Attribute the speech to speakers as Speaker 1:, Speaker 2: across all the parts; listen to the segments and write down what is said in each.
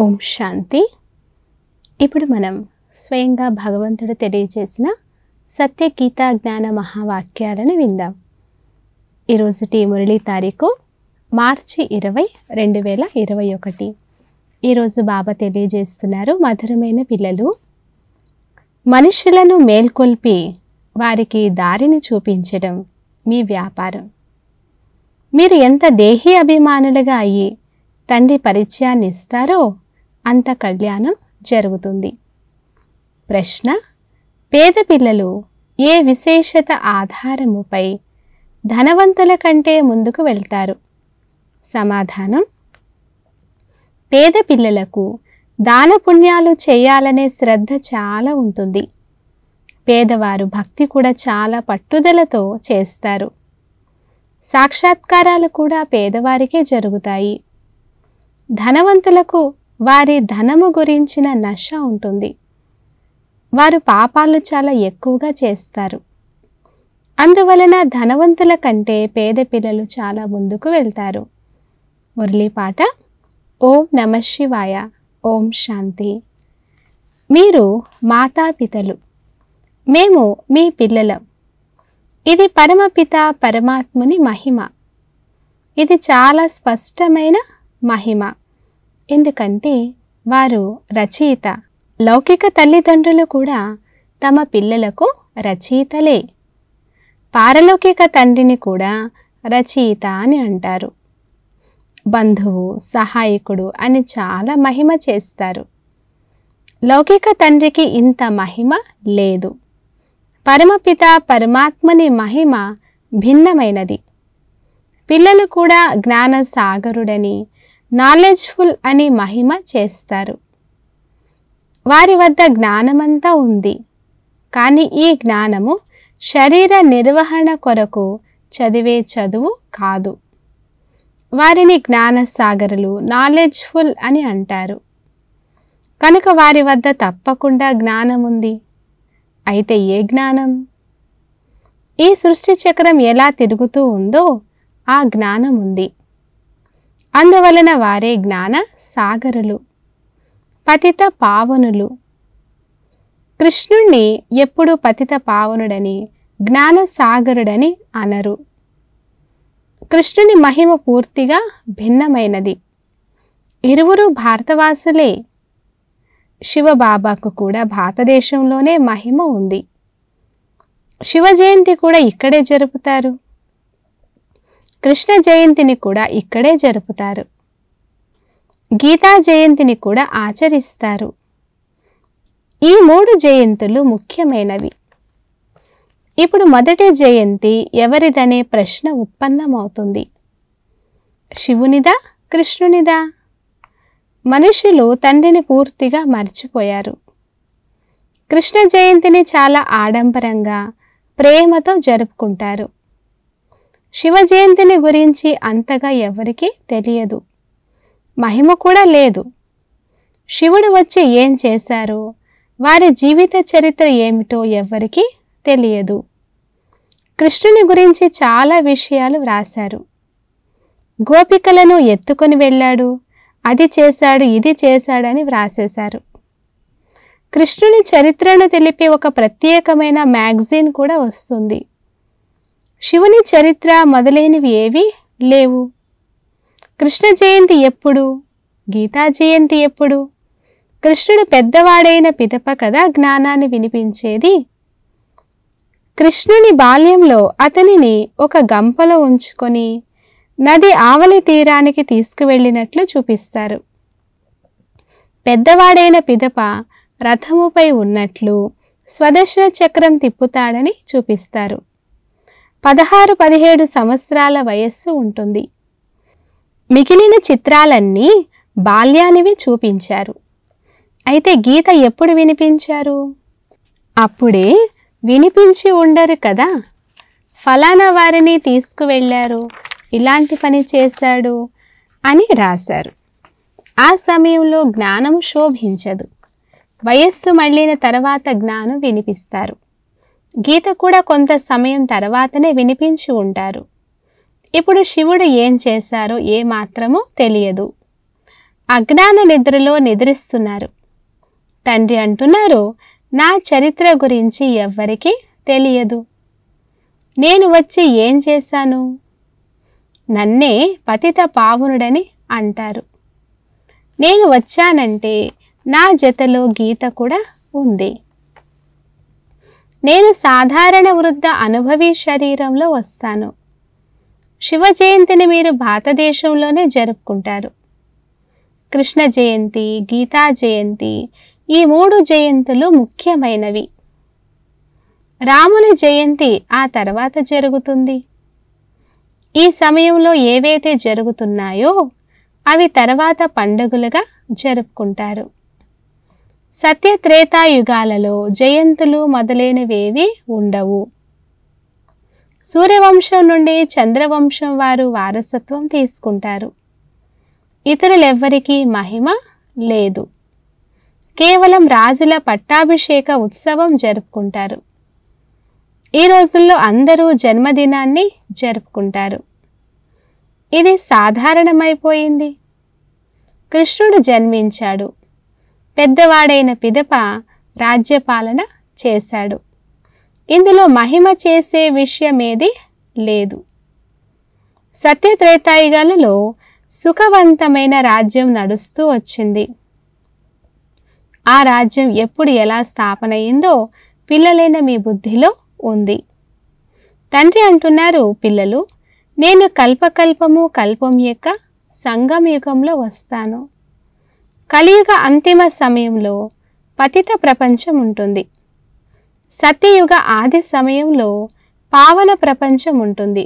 Speaker 1: ఓం శాంతి ఇప్పుడు మనం స్వయంగా భగవంతుడు తెలియజేసిన సత్య గీతా జ్ఞాన మహావాక్యాలను విందాం టీ మురళీ తారీఖు మార్చి ఇరవై రెండు వేల ఇరవై ఒకటి ఈరోజు బాబా తెలియజేస్తున్నారు మధురమైన పిల్లలు మనుషులను మేల్కొల్పి వారికి దారిని చూపించడం మీ వ్యాపారం మీరు ఎంత దేహీ అభిమానులుగా అయ్యి తండ్రి పరిచయాన్ని ఇస్తారో అంత కళ్యాణం జరుగుతుంది ప్రశ్న పేద పిల్లలు ఏ విశేషత ఆధారముపై ధనవంతుల కంటే ముందుకు వెళ్తారు సమాధానం పేద పిల్లలకు దాన పుణ్యాలు చేయాలనే శ్రద్ధ చాలా ఉంటుంది పేదవారు భక్తి కూడా చాలా పట్టుదలతో చేస్తారు సాక్షాత్కారాలు కూడా పేదవారికే జరుగుతాయి ధనవంతులకు వారి ధనము గురించిన నష ఉంటుంది వారు పాపాలు చాలా ఎక్కువగా చేస్తారు అందువలన ధనవంతుల కంటే పేద పిల్లలు చాలా ముందుకు వెళ్తారు మురళీ పాట ఓం నమ శివాయ ఓం శాంతి మీరు మాతాపితలు మేము మీ పిల్లలం ఇది పరమపిత పరమాత్ముని మహిమ ఇది చాలా స్పష్టమైన మహిమ ఎందుకంటే వారు రచయిత లౌకిక తల్లిదండ్రులు కూడా తమ పిల్లలకు రచయితలే పారలౌకిక తండ్రిని కూడా రచయిత అని అంటారు బంధువు సహాయకుడు అని చాలా మహిమ చేస్తారు లౌకిక తండ్రికి ఇంత మహిమ లేదు పరమపిత పరమాత్మని మహిమ భిన్నమైనది పిల్లలు కూడా జ్ఞాన సాగరుడని నాలెడ్జ్ఫుల్ అని మహిమ చేస్తారు వారి వద్ద జ్ఞానమంతా ఉంది కానీ ఈ జ్ఞానము శరీర నిర్వహణ కొరకు చదివే చదువు కాదు వారిని జ్ఞానసాగరులు నాలెడ్జ్ఫుల్ అని అంటారు కనుక వారి వద్ద తప్పకుండా జ్ఞానం ఉంది అయితే ఏ జ్ఞానం ఈ సృష్టి చక్రం ఎలా తిరుగుతూ ఉందో ఆ జ్ఞానం ఉంది అందువలన వారే జ్ఞాన సాగరులు పతిత పావనులు కృష్ణుణ్ణి ఎప్పుడూ పతిత పావనుడని జ్ఞాన సాగరుడని అనరు కృష్ణుని మహిమ పూర్తిగా భిన్నమైనది ఇరువురు భారతవాసులే శివబాబాకు కూడా భారతదేశంలోనే మహిమ ఉంది శివ జయంతి కూడా ఇక్కడే జరుపుతారు కృష్ణ జయంతిని కూడా ఇక్కడే జరుపుతారు గీతా జయంతిని కూడా ఆచరిస్తారు ఈ మూడు జయంతులు ముఖ్యమైనవి ఇప్పుడు మొదటి జయంతి ఎవరిదనే ప్రశ్న ఉత్పన్నమవుతుంది శివునిదా కృష్ణునిదా మనుషులు తండ్రిని పూర్తిగా మర్చిపోయారు కృష్ణ జయంతిని చాలా ఆడంబరంగా ప్రేమతో జరుపుకుంటారు శివ జయంతిని గురించి అంతగా ఎవరికీ తెలియదు మహిమ కూడా లేదు శివుడు వచ్చి ఏం చేశారో వారి జీవిత చరిత్ర ఏమిటో ఎవ్వరికీ తెలియదు కృష్ణుని గురించి చాలా విషయాలు వ్రాశారు గోపికలను ఎత్తుకొని వెళ్ళాడు అది చేశాడు ఇది చేశాడని వ్రాసేశారు కృష్ణుని చరిత్రను తెలిపే ఒక ప్రత్యేకమైన మ్యాగజైన్ కూడా వస్తుంది శివుని చరిత్ర మొదలైనవి ఏవి లేవు కృష్ణ జయంతి ఎప్పుడు గీతా జయంతి ఎప్పుడు కృష్ణుడు పెద్దవాడైన పిదప కదా జ్ఞానాన్ని వినిపించేది కృష్ణుని బాల్యంలో అతనిని ఒక గంపలో ఉంచుకొని నది ఆవలి తీరానికి తీసుకువెళ్ళినట్లు చూపిస్తారు పెద్దవాడైన పిదప రథముపై ఉన్నట్లు స్వదర్శన చక్రం తిప్పుతాడని చూపిస్తారు పదహారు పదిహేడు సంవత్సరాల వయస్సు ఉంటుంది మిగిలిన చిత్రాలన్నీ బాల్యానివి చూపించారు అయితే గీత ఎప్పుడు వినిపించారు అప్పుడే వినిపించి ఉండరు కదా ఫలానా వారిని తీసుకువెళ్ళారు ఇలాంటి పని చేశాడు అని రాశారు ఆ సమయంలో జ్ఞానం శోభించదు వయస్సు మళ్ళిన తర్వాత జ్ఞానం వినిపిస్తారు గీత కూడా కొంత సమయం తర్వాతనే వినిపించి ఉంటారు ఇప్పుడు శివుడు ఏం చేశారో ఏ మాత్రమో తెలియదు అజ్ఞాన నిద్రలో నిద్రిస్తున్నారు తండ్రి అంటున్నారు నా చరిత్ర గురించి ఎవ్వరికీ తెలియదు నేను వచ్చి ఏం చేశాను నన్నే పతిత పావునుడని అంటారు నేను వచ్చానంటే నా జతలో గీత కూడా ఉంది నేను సాధారణ వృద్ధ అనుభవి శరీరంలో వస్తాను శివ జయంతిని మీరు భారతదేశంలోనే జరుపుకుంటారు కృష్ణ జయంతి గీతా జయంతి ఈ మూడు జయంతులు ముఖ్యమైనవి రాముని జయంతి ఆ తర్వాత జరుగుతుంది ఈ సమయంలో ఏవైతే జరుగుతున్నాయో అవి తర్వాత పండుగలుగా జరుపుకుంటారు సత్యత్రేతాయుగాలలో జయంతులు మొదలైనవేవి ఉండవు సూర్యవంశం నుండి చంద్రవంశం వారు వారసత్వం తీసుకుంటారు ఇతరులెవ్వరికీ మహిమ లేదు కేవలం రాజుల పట్టాభిషేక ఉత్సవం జరుపుకుంటారు ఈ రోజుల్లో అందరూ జన్మదినాన్ని జరుపుకుంటారు ఇది సాధారణమైపోయింది కృష్ణుడు జన్మించాడు పెద్దవాడైన పిదప రాజ్యపాలన చేశాడు ఇందులో మహిమ చేసే విషయమేది లేదు సత్యత్రేతాయుగాలలో సుఖవంతమైన రాజ్యం నడుస్తూ వచ్చింది ఆ రాజ్యం ఎప్పుడు ఎలా స్థాపన అయిందో పిల్లలైన మీ బుద్ధిలో ఉంది తండ్రి అంటున్నారు పిల్లలు నేను కల్పకల్పము కల్పం యొక్క సంగం యుగంలో వస్తాను కలియుగ అంతిమ సమయంలో పతిత ప్రపంచం ఉంటుంది సత్యయుగ ఆది సమయంలో పావన ప్రపంచం ఉంటుంది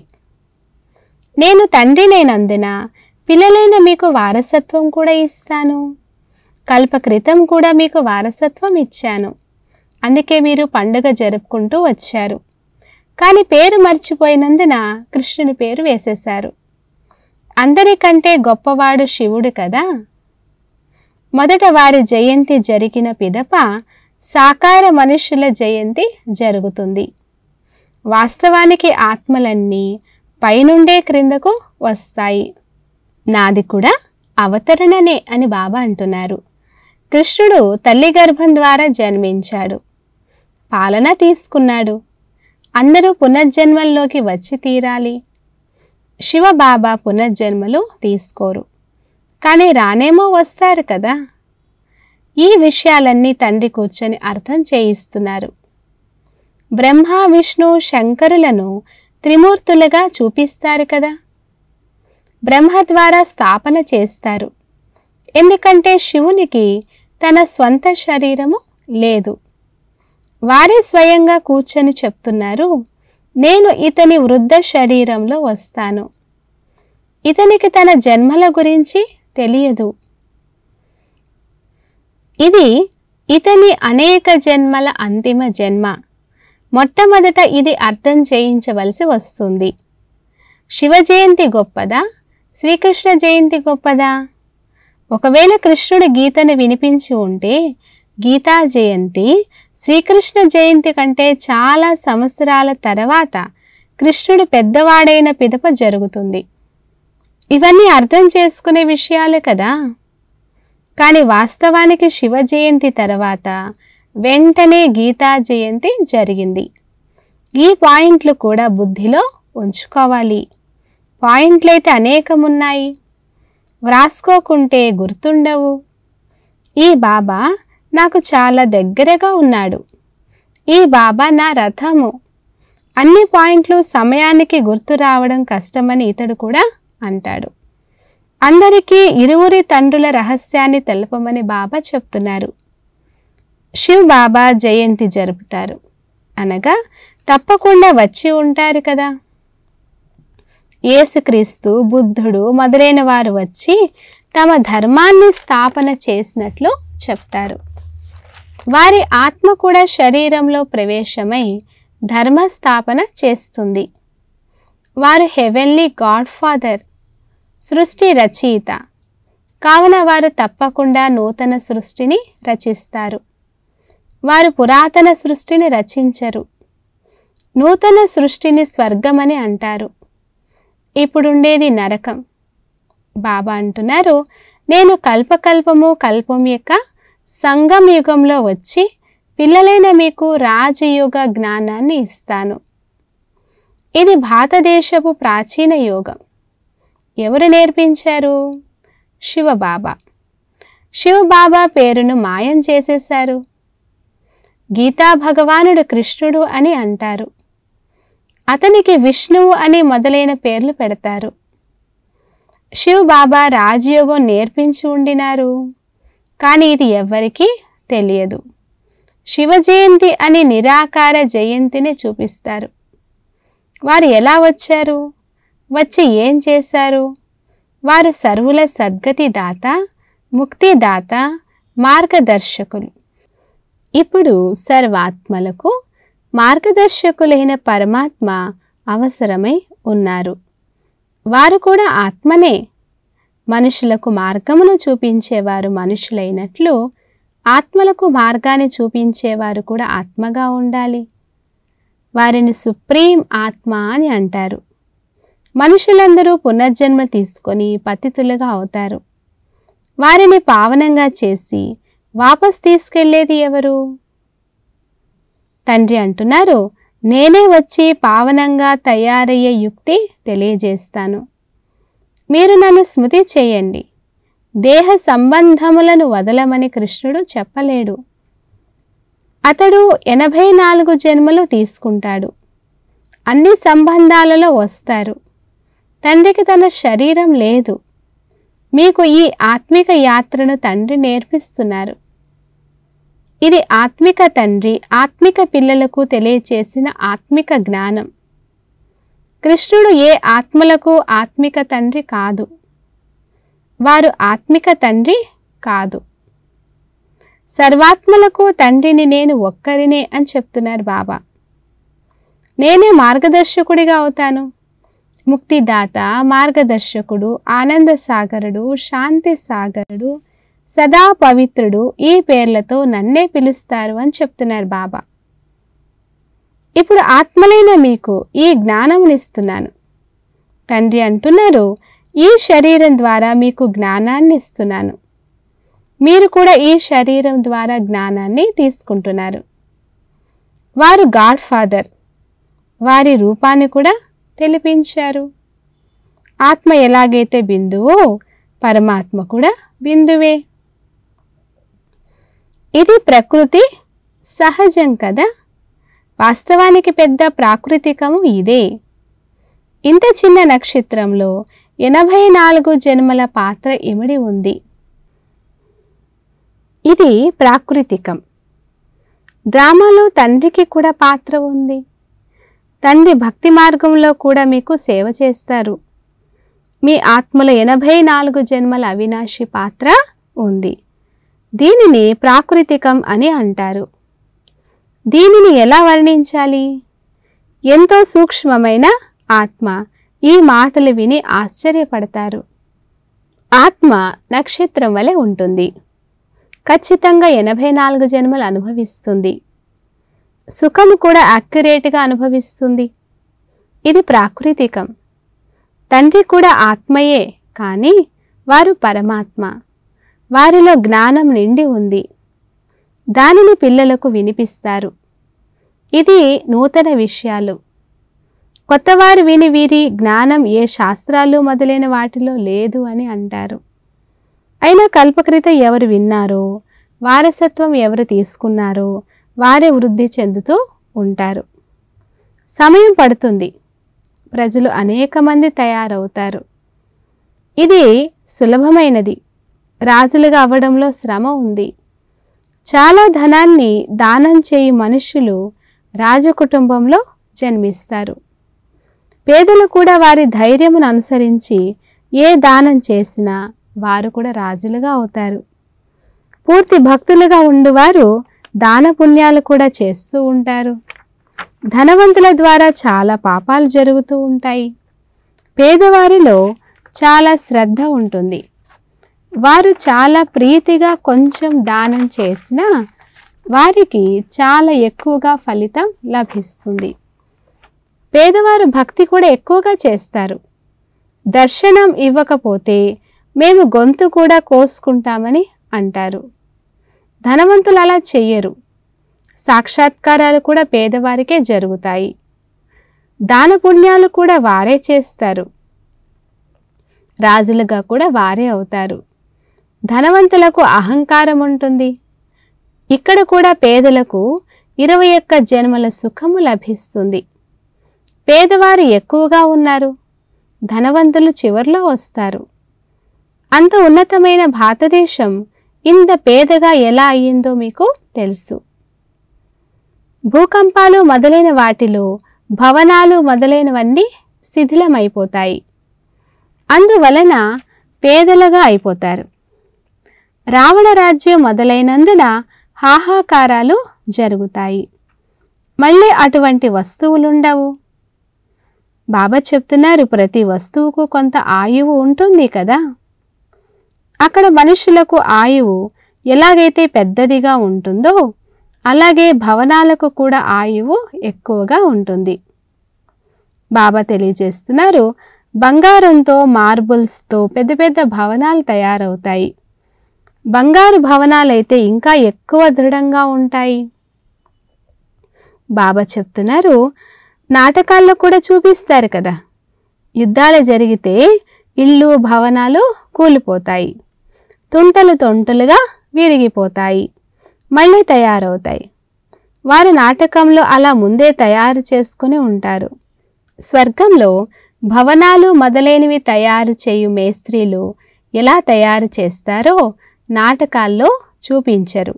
Speaker 1: నేను తండ్రినైనందున పిల్లలైన మీకు వారసత్వం కూడా ఇస్తాను కల్ప క్రితం కూడా మీకు వారసత్వం ఇచ్చాను అందుకే మీరు పండుగ జరుపుకుంటూ వచ్చారు కానీ పేరు మర్చిపోయినందున కృష్ణుని పేరు వేసేశారు అందరికంటే గొప్పవాడు శివుడు కదా మొదట వారి జయంతి జరిగిన పిదప సాకార మనుషుల జయంతి జరుగుతుంది వాస్తవానికి ఆత్మలన్నీ పైనుండే క్రిందకు వస్తాయి నాది కూడా అవతరణనే అని బాబా అంటున్నారు కృష్ణుడు తల్లి గర్భం ద్వారా జన్మించాడు పాలన తీసుకున్నాడు అందరూ పునర్జన్మల్లోకి వచ్చి తీరాలి శివబాబా పునర్జన్మలు తీసుకోరు కానీ రానేమో వస్తారు కదా ఈ విషయాలన్నీ తండ్రి కూర్చొని అర్థం చేయిస్తున్నారు బ్రహ్మ విష్ణు శంకరులను త్రిమూర్తులుగా చూపిస్తారు కదా బ్రహ్మ ద్వారా స్థాపన చేస్తారు ఎందుకంటే శివునికి తన స్వంత శరీరము లేదు వారే స్వయంగా కూర్చొని చెప్తున్నారు నేను ఇతని వృద్ధ శరీరంలో వస్తాను ఇతనికి తన జన్మల గురించి తెలియదు ఇది ఇతని అనేక జన్మల అంతిమ జన్మ మొట్టమొదట ఇది అర్థం చేయించవలసి వస్తుంది శివ జయంతి గొప్పదా శ్రీకృష్ణ జయంతి గొప్పదా ఒకవేళ కృష్ణుడు గీతను వినిపించి ఉంటే గీతా జయంతి శ్రీకృష్ణ జయంతి కంటే చాలా సంవత్సరాల తర్వాత కృష్ణుడు పెద్దవాడైన పిదప జరుగుతుంది ఇవన్నీ అర్థం చేసుకునే విషయాలే కదా కానీ వాస్తవానికి శివ జయంతి తర్వాత వెంటనే గీతా జయంతి జరిగింది ఈ పాయింట్లు కూడా బుద్ధిలో ఉంచుకోవాలి పాయింట్లు అయితే అనేకమున్నాయి వ్రాసుకోకుంటే గుర్తుండవు ఈ బాబా నాకు చాలా దగ్గరగా ఉన్నాడు ఈ బాబా నా రథము అన్ని పాయింట్లు సమయానికి గుర్తు రావడం కష్టమని ఇతడు కూడా అంటాడు అందరికీ ఇరువురి తండ్రుల రహస్యాన్ని తెలపమని బాబా చెప్తున్నారు శివ్ బాబా జయంతి జరుపుతారు అనగా తప్పకుండా వచ్చి ఉంటారు కదా యేసుక్రీస్తు బుద్ధుడు మొదలైన వారు వచ్చి తమ ధర్మాన్ని స్థాపన చేసినట్లు చెప్తారు వారి ఆత్మ కూడా శరీరంలో ప్రవేశమై ధర్మ స్థాపన చేస్తుంది వారు హెవెన్లీ గాడ్ ఫాదర్ సృష్టి రచయిత కావున వారు తప్పకుండా నూతన సృష్టిని రచిస్తారు వారు పురాతన సృష్టిని రచించరు నూతన సృష్టిని స్వర్గమని అంటారు ఇప్పుడుండేది నరకం బాబా అంటున్నారు నేను కల్పకల్పము కల్పం యొక్క సంగం యుగంలో వచ్చి పిల్లలైన మీకు రాజయోగ జ్ఞానాన్ని ఇస్తాను ఇది భారతదేశపు ప్రాచీన యోగం ఎవరు నేర్పించారు శివబాబా శివబాబా పేరును మాయం చేసేశారు గీతా భగవానుడు కృష్ణుడు అని అంటారు అతనికి విష్ణువు అనే మొదలైన పేర్లు పెడతారు శివ్ బాబా రాజయోగం నేర్పించి ఉండినారు కానీ ఇది ఎవ్వరికీ తెలియదు శివ జయంతి అనే నిరాకార జయంతిని చూపిస్తారు వారు ఎలా వచ్చారు వచ్చి ఏం చేశారు వారు సర్వుల సద్గతి దాత ముక్తిదాత మార్గదర్శకులు ఇప్పుడు సర్వాత్మలకు మార్గదర్శకులైన పరమాత్మ అవసరమై ఉన్నారు వారు కూడా ఆత్మనే మనుషులకు మార్గమును చూపించేవారు మనుషులైనట్లు ఆత్మలకు మార్గాన్ని చూపించేవారు కూడా ఆత్మగా ఉండాలి వారిని సుప్రీం ఆత్మ అని అంటారు మనుషులందరూ పునర్జన్మ తీసుకొని పతితులుగా అవుతారు వారిని పావనంగా చేసి వాపస్ తీసుకెళ్లేది ఎవరు తండ్రి అంటున్నారు నేనే వచ్చి పావనంగా తయారయ్యే యుక్తి తెలియజేస్తాను మీరు నన్ను స్మృతి చేయండి దేహ సంబంధములను వదలమని కృష్ణుడు చెప్పలేడు అతడు ఎనభై నాలుగు జన్మలు తీసుకుంటాడు అన్ని సంబంధాలలో వస్తారు తండ్రికి తన శరీరం లేదు మీకు ఈ ఆత్మిక యాత్రను తండ్రి నేర్పిస్తున్నారు ఇది ఆత్మిక తండ్రి ఆత్మిక పిల్లలకు తెలియచేసిన ఆత్మిక జ్ఞానం కృష్ణుడు ఏ ఆత్మలకు ఆత్మిక తండ్రి కాదు వారు ఆత్మిక తండ్రి కాదు సర్వాత్మలకు తండ్రిని నేను ఒక్కరినే అని చెప్తున్నారు బాబా నేనే మార్గదర్శకుడిగా అవుతాను ముక్తిదాత మార్గదర్శకుడు ఆనంద సాగరుడు శాంతి సాగరుడు సదా పవిత్రుడు ఈ పేర్లతో నన్నే పిలుస్తారు అని చెప్తున్నారు బాబా ఇప్పుడు ఆత్మలైన మీకు ఈ జ్ఞానమునిస్తున్నాను తండ్రి అంటున్నారు ఈ శరీరం ద్వారా మీకు జ్ఞానాన్ని ఇస్తున్నాను మీరు కూడా ఈ శరీరం ద్వారా జ్ఞానాన్ని తీసుకుంటున్నారు వారు గాడ్ ఫాదర్ వారి రూపాన్ని కూడా తెలిపించారు ఆత్మ ఎలాగైతే బిందువో పరమాత్మ కూడా బిందువే ఇది ప్రకృతి సహజం కదా వాస్తవానికి పెద్ద ప్రాకృతికము ఇదే ఇంత చిన్న నక్షత్రంలో ఎనభై నాలుగు జన్మల పాత్ర ఇమిడి ఉంది ఇది ప్రాకృతికం డ్రామాలో తండ్రికి కూడా పాత్ర ఉంది తండ్రి భక్తి మార్గంలో కూడా మీకు సేవ చేస్తారు మీ ఆత్మల ఎనభై నాలుగు జన్మల అవినాశి పాత్ర ఉంది దీనిని ప్రాకృతికం అని అంటారు దీనిని ఎలా వర్ణించాలి ఎంతో సూక్ష్మమైన ఆత్మ ఈ మాటలు విని ఆశ్చర్యపడతారు ఆత్మ నక్షత్రం వలె ఉంటుంది ఖచ్చితంగా ఎనభై నాలుగు జన్మలు అనుభవిస్తుంది సుఖం కూడా అక్యురేట్గా అనుభవిస్తుంది ఇది ప్రాకృతికం తండ్రి కూడా ఆత్మయే కానీ వారు పరమాత్మ వారిలో జ్ఞానం నిండి ఉంది దానిని పిల్లలకు వినిపిస్తారు ఇది నూతన విషయాలు కొత్తవారు విని వీరి జ్ఞానం ఏ శాస్త్రాలు మొదలైన వాటిలో లేదు అని అంటారు అయినా కల్పకృత ఎవరు విన్నారో వారసత్వం ఎవరు తీసుకున్నారో వారే వృద్ధి చెందుతూ ఉంటారు సమయం పడుతుంది ప్రజలు అనేక మంది తయారవుతారు ఇది సులభమైనది రాజులుగా అవ్వడంలో శ్రమ ఉంది చాలా ధనాన్ని దానం చేయి మనుష్యులు రాజకుటుంబంలో జన్మిస్తారు పేదలు కూడా వారి ధైర్యమును అనుసరించి ఏ దానం చేసినా వారు కూడా రాజులుగా అవుతారు పూర్తి భక్తులుగా ఉండువారు దాన పుణ్యాలు కూడా చేస్తూ ఉంటారు ధనవంతుల ద్వారా చాలా పాపాలు జరుగుతూ ఉంటాయి పేదవారిలో చాలా శ్రద్ధ ఉంటుంది వారు చాలా ప్రీతిగా కొంచెం దానం చేసిన వారికి చాలా ఎక్కువగా ఫలితం లభిస్తుంది పేదవారు భక్తి కూడా ఎక్కువగా చేస్తారు దర్శనం ఇవ్వకపోతే మేము గొంతు కూడా కోసుకుంటామని అంటారు ధనవంతులు అలా చెయ్యరు సాక్షాత్కారాలు కూడా పేదవారికే జరుగుతాయి దాన పుణ్యాలు కూడా వారే చేస్తారు రాజులుగా కూడా వారే అవుతారు ధనవంతులకు అహంకారం ఉంటుంది ఇక్కడ కూడా పేదలకు ఇరవై ఒక్క జన్మల సుఖము లభిస్తుంది పేదవారు ఎక్కువగా ఉన్నారు ధనవంతులు చివరిలో వస్తారు అంత ఉన్నతమైన భారతదేశం ఇంత పేదగా ఎలా అయ్యిందో మీకు తెలుసు భూకంపాలు మొదలైన వాటిలో భవనాలు మొదలైనవన్నీ శిథిలమైపోతాయి అందువలన పేదలుగా అయిపోతారు రావణ రాజ్యం మొదలైనందున హాహాకారాలు జరుగుతాయి మళ్ళీ అటువంటి వస్తువులుండవు బాబా చెప్తున్నారు ప్రతి వస్తువుకు కొంత ఆయువు ఉంటుంది కదా అక్కడ మనుషులకు ఆయువు ఎలాగైతే పెద్దదిగా ఉంటుందో అలాగే భవనాలకు కూడా ఆయువు ఎక్కువగా ఉంటుంది బాబా తెలియజేస్తున్నారు బంగారంతో మార్బుల్స్తో పెద్ద పెద్ద భవనాలు తయారవుతాయి బంగారు భవనాలైతే ఇంకా ఎక్కువ దృఢంగా ఉంటాయి బాబా చెప్తున్నారు నాటకాల్లో కూడా చూపిస్తారు కదా యుద్ధాలు జరిగితే ఇళ్ళు భవనాలు కూలిపోతాయి తుంటలు తొంటలుగా విరిగిపోతాయి మళ్ళీ తయారవుతాయి వారు నాటకంలో అలా ముందే తయారు చేసుకుని ఉంటారు స్వర్గంలో భవనాలు మొదలైనవి తయారు చేయు మేస్త్రీలు ఎలా తయారు చేస్తారో నాటకాల్లో చూపించరు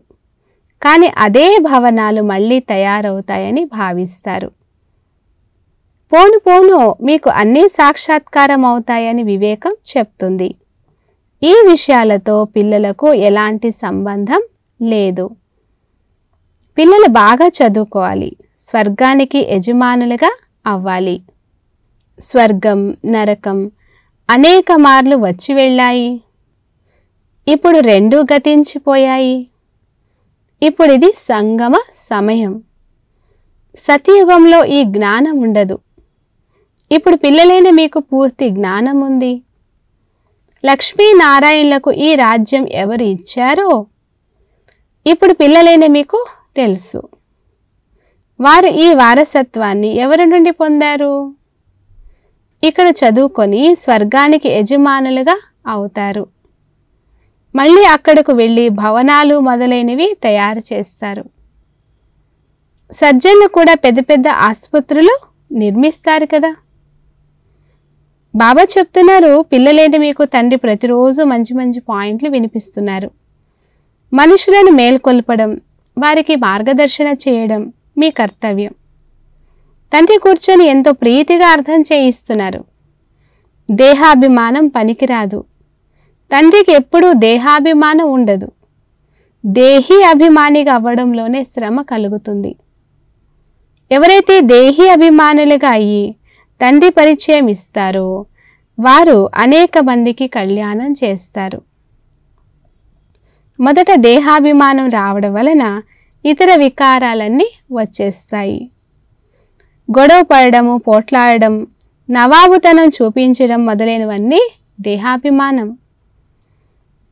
Speaker 1: కానీ అదే భవనాలు మళ్ళీ తయారవుతాయని భావిస్తారు పోను పోను మీకు అన్నీ సాక్షాత్కారం అవుతాయని వివేకం చెప్తుంది ఈ విషయాలతో పిల్లలకు ఎలాంటి సంబంధం లేదు పిల్లలు బాగా చదువుకోవాలి స్వర్గానికి యజమానులుగా అవ్వాలి స్వర్గం నరకం అనేక మార్లు వచ్చి వెళ్ళాయి ఇప్పుడు రెండూ గతించిపోయాయి ఇప్పుడు ఇది సంగమ సమయం సతయుగంలో ఈ జ్ఞానం ఉండదు ఇప్పుడు పిల్లలైన మీకు పూర్తి జ్ఞానం ఉంది లక్ష్మీనారాయణులకు ఈ రాజ్యం ఎవరు ఇచ్చారో ఇప్పుడు పిల్లలైన మీకు తెలుసు వారు ఈ వారసత్వాన్ని ఎవరి నుండి పొందారు ఇక్కడ చదువుకొని స్వర్గానికి యజమానులుగా అవుతారు మళ్ళీ అక్కడకు వెళ్ళి భవనాలు మొదలైనవి తయారు చేస్తారు సర్జన్లు కూడా పెద్ద పెద్ద ఆసుపత్రులు నిర్మిస్తారు కదా బాబా చెప్తున్నారు పిల్లలేని మీకు తండ్రి ప్రతిరోజు మంచి మంచి పాయింట్లు వినిపిస్తున్నారు మనుషులను మేల్కొల్పడం వారికి మార్గదర్శన చేయడం మీ కర్తవ్యం తండ్రి కూర్చొని ఎంతో ప్రీతిగా అర్థం చేయిస్తున్నారు దేహాభిమానం పనికిరాదు తండ్రికి ఎప్పుడూ దేహాభిమానం ఉండదు దేహీ అభిమానిగా అవ్వడంలోనే శ్రమ కలుగుతుంది ఎవరైతే దేహీ అభిమానులుగా అయ్యి తండ్రి పరిచయం ఇస్తారో వారు అనేక మందికి కళ్యాణం చేస్తారు మొదట దేహాభిమానం రావడం వలన ఇతర వికారాలన్నీ వచ్చేస్తాయి గొడవ పడడము పోట్లాడడం నవాబుతనం చూపించడం మొదలైనవన్నీ దేహాభిమానం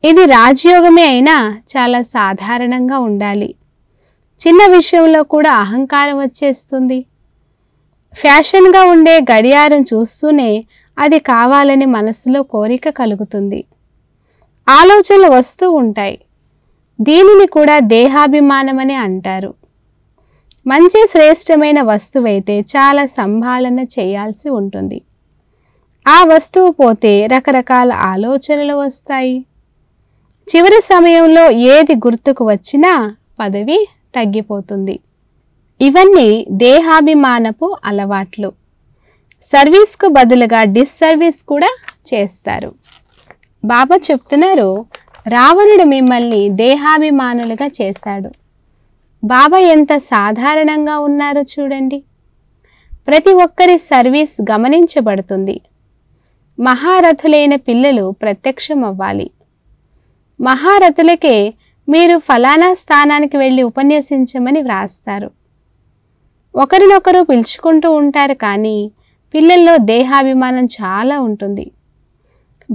Speaker 1: ఇది రాజయోగమే అయినా చాలా సాధారణంగా ఉండాలి చిన్న విషయంలో కూడా అహంకారం వచ్చేస్తుంది ఫ్యాషన్గా ఉండే గడియారం చూస్తూనే అది కావాలని మనసులో కోరిక కలుగుతుంది ఆలోచనలు వస్తూ ఉంటాయి దీనిని కూడా దేహాభిమానమని అంటారు మంచి శ్రేష్టమైన వస్తువైతే చాలా సంభాళన చేయాల్సి ఉంటుంది ఆ వస్తువు పోతే రకరకాల ఆలోచనలు వస్తాయి చివరి సమయంలో ఏది గుర్తుకు వచ్చినా పదవి తగ్గిపోతుంది ఇవన్నీ దేహాభిమానపు అలవాట్లు సర్వీస్కు బదులుగా డిస్సర్వీస్ కూడా చేస్తారు బాబా చెప్తున్నారు రావణుడు మిమ్మల్ని దేహాభిమానులుగా చేశాడు బాబా ఎంత సాధారణంగా ఉన్నారో చూడండి ప్రతి ఒక్కరి సర్వీస్ గమనించబడుతుంది మహారథులైన పిల్లలు ప్రత్యక్షం అవ్వాలి మహారథులకే మీరు ఫలానా స్థానానికి వెళ్ళి ఉపన్యసించమని వ్రాస్తారు ఒకరినొకరు పిలుచుకుంటూ ఉంటారు కానీ పిల్లల్లో దేహాభిమానం చాలా ఉంటుంది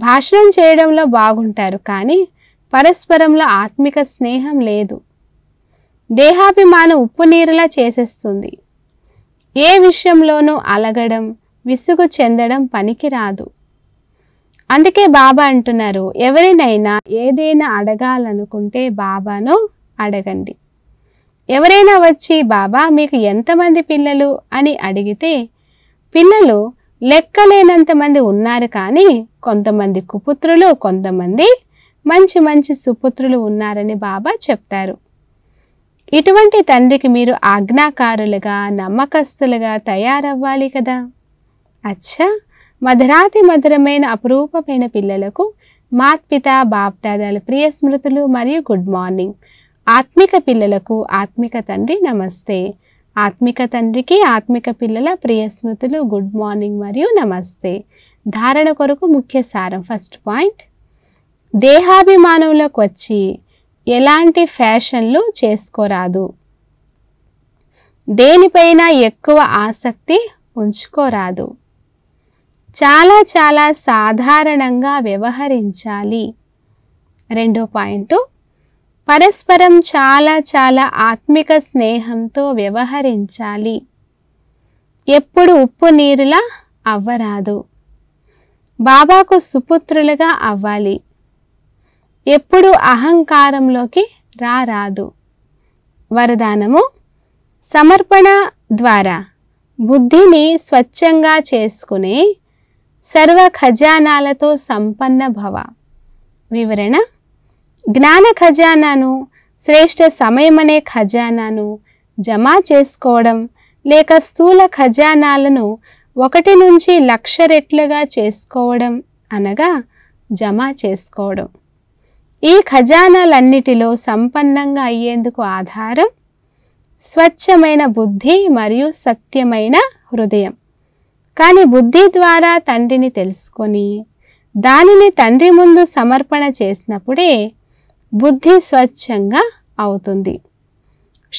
Speaker 1: భాషణం చేయడంలో బాగుంటారు కానీ పరస్పరంలో ఆత్మిక స్నేహం లేదు దేహాభిమానం ఉప్పు నీరులా చేసేస్తుంది ఏ విషయంలోనూ అలగడం విసుగు చెందడం పనికిరాదు అందుకే బాబా అంటున్నారు ఎవరినైనా ఏదైనా అడగాలనుకుంటే బాబాను అడగండి ఎవరైనా వచ్చి బాబా మీకు ఎంతమంది పిల్లలు అని అడిగితే పిల్లలు లెక్కలేనంతమంది ఉన్నారు కానీ కొంతమంది కుపుత్రులు కొంతమంది మంచి మంచి సుపుత్రులు ఉన్నారని బాబా చెప్తారు ఇటువంటి తండ్రికి మీరు ఆజ్ఞాకారులుగా నమ్మకస్తులుగా తయారవ్వాలి కదా అచ్చా మధురాతి మధురమైన అపురూపమైన పిల్లలకు మాత్పిత బాప్దాదాల ప్రియ స్మృతులు మరియు గుడ్ మార్నింగ్ ఆత్మిక పిల్లలకు ఆత్మిక తండ్రి నమస్తే ఆత్మిక తండ్రికి ఆత్మిక పిల్లల ప్రియ స్మృతులు గుడ్ మార్నింగ్ మరియు నమస్తే ధారణ కొరకు ముఖ్య సారం ఫస్ట్ పాయింట్ దేహాభిమానంలోకి వచ్చి ఎలాంటి ఫ్యాషన్లు చేసుకోరాదు దేనిపైన ఎక్కువ ఆసక్తి ఉంచుకోరాదు చాలా చాలా సాధారణంగా వ్యవహరించాలి రెండో పాయింట్ పరస్పరం చాలా చాలా ఆత్మిక స్నేహంతో వ్యవహరించాలి ఎప్పుడు ఉప్పు నీరులా అవ్వరాదు బాబాకు సుపుత్రులుగా అవ్వాలి ఎప్పుడు అహంకారంలోకి రారాదు వరదానము సమర్పణ ద్వారా బుద్ధిని స్వచ్ఛంగా చేసుకునే సర్వ ఖజానాలతో సంపన్న భవ వివరణ జ్ఞాన ఖజానాను శ్రేష్ఠ సమయమనే ఖజానాను జమా చేసుకోవడం లేక స్థూల ఖజానాలను ఒకటి నుంచి లక్ష రెట్లుగా చేసుకోవడం అనగా జమా చేసుకోవడం ఈ ఖజానాలన్నిటిలో సంపన్నంగా అయ్యేందుకు ఆధారం స్వచ్ఛమైన బుద్ధి మరియు సత్యమైన హృదయం కానీ బుద్ధి ద్వారా తండ్రిని తెలుసుకొని దానిని తండ్రి ముందు సమర్పణ చేసినప్పుడే బుద్ధి స్వచ్ఛంగా అవుతుంది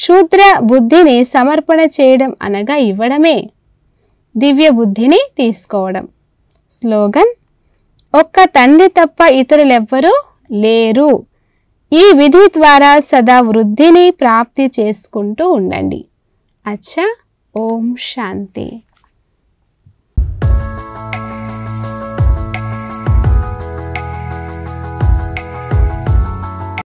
Speaker 1: శూద్ర బుద్ధిని సమర్పణ చేయడం అనగా ఇవ్వడమే దివ్య బుద్ధిని తీసుకోవడం స్లోగన్ ఒక్క తండ్రి తప్ప ఇతరులెవ్వరూ లేరు ఈ విధి ద్వారా సదా వృద్ధిని ప్రాప్తి చేసుకుంటూ ఉండండి అచ్చా ఓం శాంతి